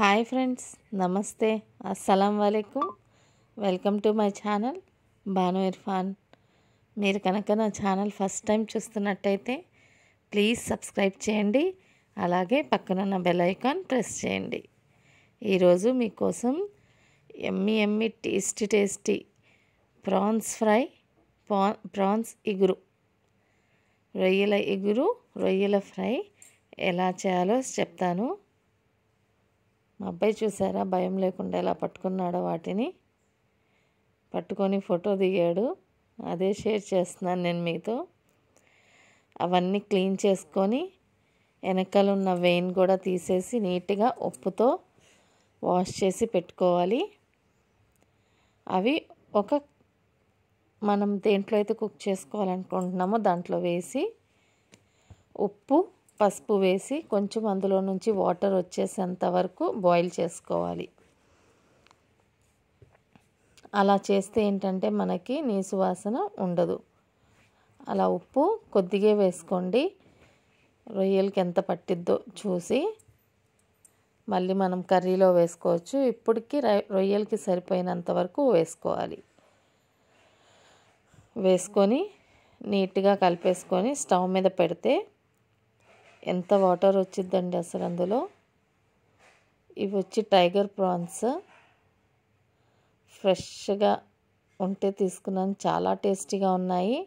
hi friends నమస్తే అస్సలం వలైకుమ్ welcome to my channel Banu Irfan మీరు కనుక నా ఛానల్ ఫస్ట్ టైం చూస్తున్నట్టయితే ప్లీజ్ సబ్స్క్రైబ్ చేయండి అలాగే పక్కనున్న బెల్ ఐకాన్ ప్రెస్ చేయండి ఈరోజు మీకోసం yummy yummy tasty tasty prawns fry prawns ఇగురు రొయ్యల ఇగురు రొయ్యల ఫ్రై ఎలా చేయాలో చెప్తాను మా అబ్బాయి చూసారా భయం లేకుండా ఎలా పట్టుకున్నాడో వాటిని పట్టుకొని ఫోటో దిగాడు అదే షేర్ చేస్తున్నాను నేను మీతో అవన్నీ క్లీన్ చేసుకొని వెనకాల ఉన్న వెయిన్ కూడా తీసేసి నీట్గా ఉప్పుతో వాష్ చేసి పెట్టుకోవాలి అవి ఒక మనం దేంట్లో అయితే కుక్ చేసుకోవాలనుకుంటున్నామో దాంట్లో వేసి ఉప్పు పసుపు వేసి కొంచెం అందులో నుంచి వాటర్ వచ్చేసేంత వరకు బాయిల్ చేసుకోవాలి అలా చేస్తే ఏంటంటే మనకి నీసు వాసన ఉండదు అలా ఉప్పు కొద్దిగా వేసుకోండి రొయ్యలకి ఎంత పట్టిద్దో చూసి మళ్ళీ మనం కర్రీలో వేసుకోవచ్చు ఇప్పటికి రొయ్యలకి సరిపోయినంత వరకు వేసుకోవాలి వేసుకొని నీట్గా కలిపేసుకొని స్టవ్ మీద పెడితే ఎంత వాటర్ వచ్చిందండి అసలు అందులో ఇవి వచ్చి టైగర్ ప్రాన్స్ ఫ్రెష్గా ఉంటే తీసుకున్నాను చాలా టేస్టీగా ఉన్నాయి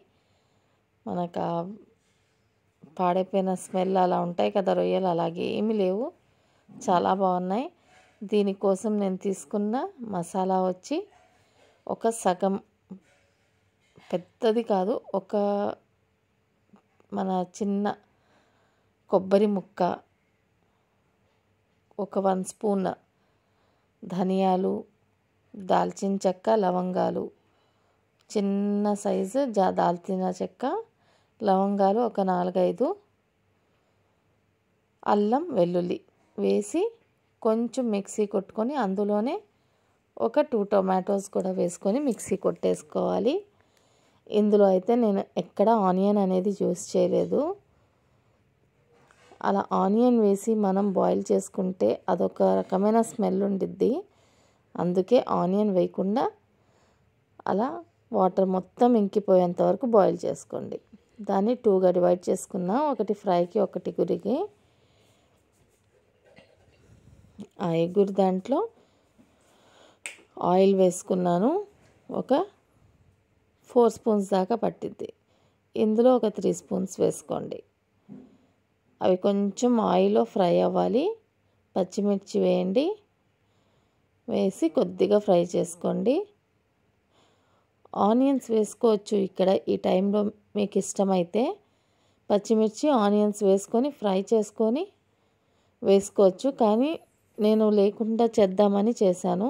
మనకు పాడైపోయిన స్మెల్ అలా ఉంటాయి కదా రొయ్యలు అలాగే ఏమి లేవు చాలా బాగున్నాయి దీనికోసం నేను తీసుకున్న మసాలా వచ్చి ఒక సగం పెద్దది కాదు ఒక మన చిన్న కొబ్బరి ముక్క ఒక వన్ స్పూన్ ధనియాలు దాల్చిన చెక్క లవంగాలు చిన్న సైజు జా దాల్చిన చెక్క లవంగాలు ఒక నాలుగైదు అల్లం వెల్లుల్లి వేసి కొంచెం మిక్సీ కొట్టుకొని అందులోనే ఒక టూ టొమాటోస్ కూడా వేసుకొని మిక్సీ కొట్టేసుకోవాలి ఇందులో అయితే నేను ఎక్కడ ఆనియన్ అనేది యూస్ చేయలేదు అలా ఆనియన్ వేసి మనం బాయిల్ చేసుకుంటే అదొక రకమైన స్మెల్ ఉండిద్ది అందుకే ఆనియన్ వేయకుండా అలా వాటర్ మొత్తం ఇంకిపోయేంత వరకు బాయిల్ చేసుకోండి దాన్ని టూగా డివైడ్ చేసుకున్నాం ఒకటి ఫ్రైకి ఒకటి గురికి ఆ ఎగ్గురి దాంట్లో ఆయిల్ వేసుకున్నాను ఒక ఫోర్ స్పూన్స్ దాకా పట్టిద్ది ఇందులో ఒక త్రీ స్పూన్స్ వేసుకోండి అవి కొంచెం ఆయిల్లో ఫ్రై అవ్వాలి పచ్చిమిర్చి వేయండి వేసి కొద్దిగా ఫ్రై చేసుకోండి ఆనియన్స్ వేసుకోవచ్చు ఇక్కడ ఈ టైంలో మీకు ఇష్టమైతే పచ్చిమిర్చి ఆనియన్స్ వేసుకొని ఫ్రై చేసుకొని వేసుకోవచ్చు కానీ నేను లేకుండా చేద్దామని చేశాను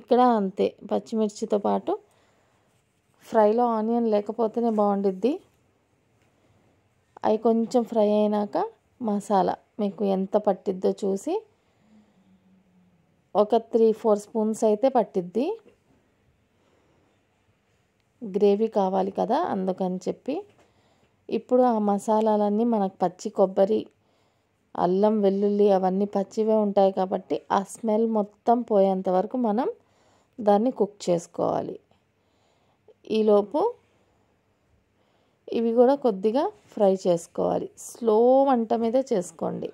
ఇక్కడ అంతే పచ్చిమిర్చితో పాటు ఫ్రైలో ఆనియన్ లేకపోతేనే బాగుండిద్ది అవి కొంచెం ఫ్రై అయినాక మసాలా మీకు ఎంత పట్టిద్దో చూసి ఒక త్రీ ఫోర్ స్పూన్స్ అయితే పట్టిద్ది గ్రేవీ కావాలి కదా అందుకని చెప్పి ఇప్పుడు ఆ మసాలాలన్నీ మనకు పచ్చి కొబ్బరి అల్లం వెల్లుల్లి అవన్నీ పచ్చివే ఉంటాయి కాబట్టి ఆ స్మెల్ మొత్తం పోయేంత వరకు మనం దాన్ని కుక్ చేసుకోవాలి ఈలోపు ఇవి కూడా కొద్దిగా ఫ్రై చేసుకోవాలి స్లో వంట మీద చేసుకోండి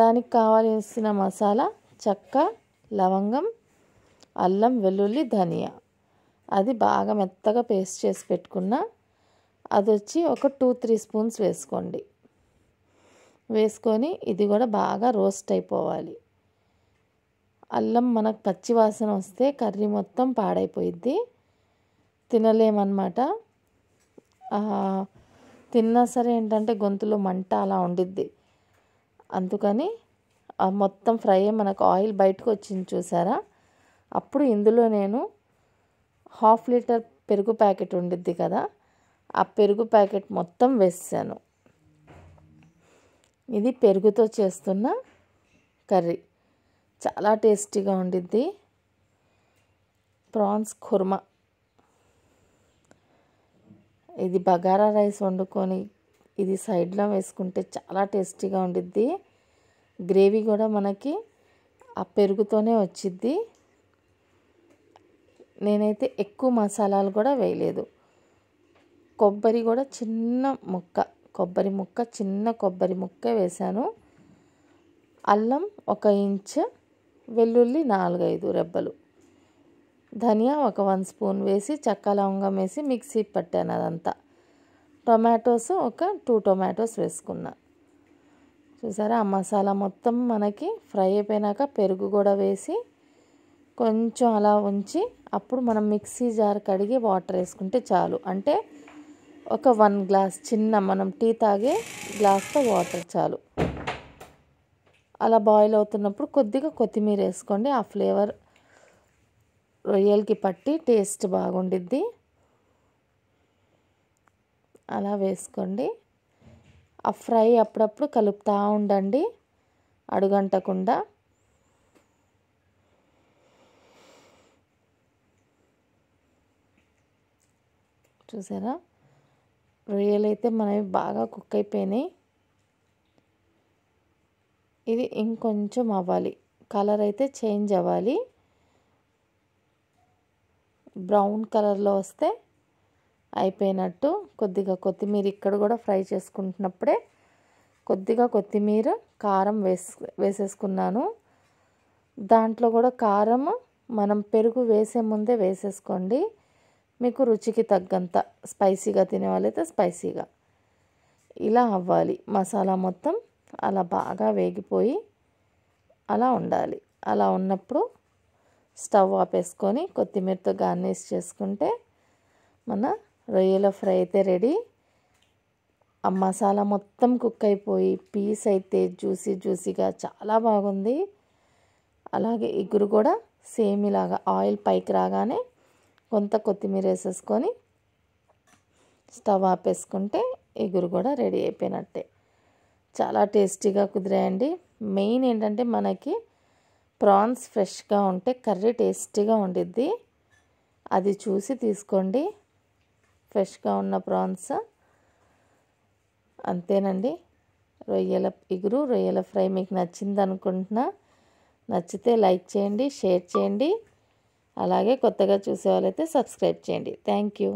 దానికి కావాల్సిన మసాలా చెక్క లవంగం అల్లం వెల్లుల్లి ధనియా అది బాగా మెత్తగా పేస్ట్ చేసి పెట్టుకున్న అది వచ్చి ఒక టూ త్రీ స్పూన్స్ వేసుకోండి వేసుకొని ఇది కూడా బాగా రోస్ట్ అయిపోవాలి అల్లం మనకు పచ్చివాసన వస్తే కర్రీ మొత్తం పాడైపోయిద్ది తినలేమన్నమాట తిన్నా సరే ఏంటంటే గొంతులో మంట అలా ఉండిద్ది అందుకని మొత్తం ఫ్రై మనకు ఆయిల్ బయటకు వచ్చింది చూసారా అప్పుడు ఇందులో నేను హాఫ్ లీటర్ పెరుగు ప్యాకెట్ ఉండిద్ది కదా ఆ పెరుగు ప్యాకెట్ మొత్తం వేసాను ఇది పెరుగుతో చేస్తున్న కర్రీ చాలా టేస్టీగా ఉండిద్ది ప్రాన్స్ కుర్మా ఇది బగారా రైస్ వండుకొని ఇది సైడ్లో వేసుకుంటే చాలా టేస్టీగా ఉండిద్ది గ్రేవీ కూడా మనకి ఆ పెరుగుతోనే వచ్చిద్ది నేనైతే ఎక్కువ మసాలాలు కూడా వేయలేదు కొబ్బరి కూడా చిన్న ముక్క కొబ్బరి ముక్క చిన్న కొబ్బరి ముక్క వేశాను అల్లం ఒక ఇంచ్ వెల్లుల్లి నాలుగైదు రెబ్బలు ధనియా ఒక వన్ స్పూన్ వేసి చక్క లవంగం వేసి మిక్సీ పట్టాను అదంతా టొమాటోస్ ఒక టూ టొమాటోస్ వేసుకున్నా చూసారా ఆ మసాలా మొత్తం మనకి ఫ్రై అయిపోయినాక పెరుగు కూడా వేసి కొంచెం అలా ఉంచి అప్పుడు మనం మిక్సీ జార్ కడిగి వాటర్ వేసుకుంటే చాలు అంటే ఒక వన్ గ్లాస్ చిన్న మనం టీ తాగే గ్లాస్తో వాటర్ చాలు అలా బాయిల్ అవుతున్నప్పుడు కొద్దిగా కొత్తిమీర వేసుకోండి ఆ ఫ్లేవర్ రొయ్యలకి పట్టి టేస్ట్ బాగుండిద్ది అలా వేసుకోండి ఆ ఫ్రై అప్పుడప్పుడు కలుపుతూ ఉండండి అడుగంటకుండా చూసారా రొయ్యలు అయితే మనవి బాగా కుక్ అయిపోయినాయి ఇది ఇంకొంచెం అవ్వాలి కలర్ అయితే చేంజ్ అవ్వాలి బ్రౌన్ కలర్లో వస్తే అయిపోయినట్టు కొద్దిగా కొత్తిమీర ఇక్కడ కూడా ఫ్రై చేసుకుంటున్నప్పుడే కొద్దిగా కొత్తిమీర కారం వేస్ వేసేసుకున్నాను దాంట్లో కూడా కారం మనం పెరుగు వేసే ముందే వేసేసుకోండి మీకు రుచికి తగ్గంత స్పైసీగా తినేవాళ్ళైతే స్పైసీగా ఇలా అవ్వాలి మసాలా మొత్తం అలా బాగా వేగిపోయి అలా ఉండాలి అలా ఉన్నప్పుడు స్టవ్ ఆపేసుకొని కొత్తిమీరతో గార్నిష్ చేసుకుంటే మన రొయ్యల ఫ్రై అయితే రెడీ ఆ మసాలా మొత్తం కుక్ అయిపోయి పీస్ అయితే జ్యూసీ జ్యూసీగా చాలా బాగుంది అలాగే ఇగురు కూడా సేమ్ ఇలాగా ఆయిల్ పైకి రాగానే కొంత కొత్తిమీర వేసేసుకొని స్టవ్ ఆపేసుకుంటే ఎగురు కూడా రెడీ అయిపోయినట్టే చాలా టేస్టీగా కుదిరాయండి మెయిన్ ఏంటంటే మనకి ప్రాన్స్ ఫ్రెష్గా ఉంటే కర్రీ టేస్టీగా ఉండిద్ది అది చూసి తీసుకోండి ఫ్రెష్గా ఉన్న ప్రాన్స్ అంతేనండి రొయ్యల ఇగురు రొయ్యల ఫ్రై మీకు నచ్చింది అనుకుంటున్నా నచ్చితే లైక్ చేయండి షేర్ చేయండి అలాగే కొత్తగా చూసే వాళ్ళైతే సబ్స్క్రైబ్ చేయండి థ్యాంక్ యూ